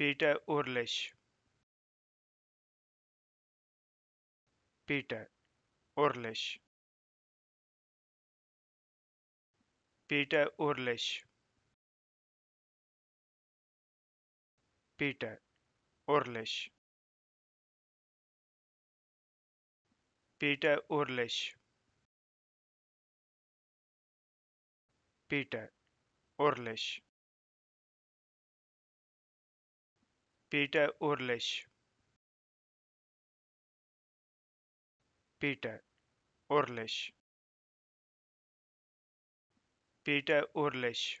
Peter Orlish Peter Orlish Peter Orlish Peter Orlish Peter Orlish Peter Orlish Peter Orlish Peter Orlish Peter Orlish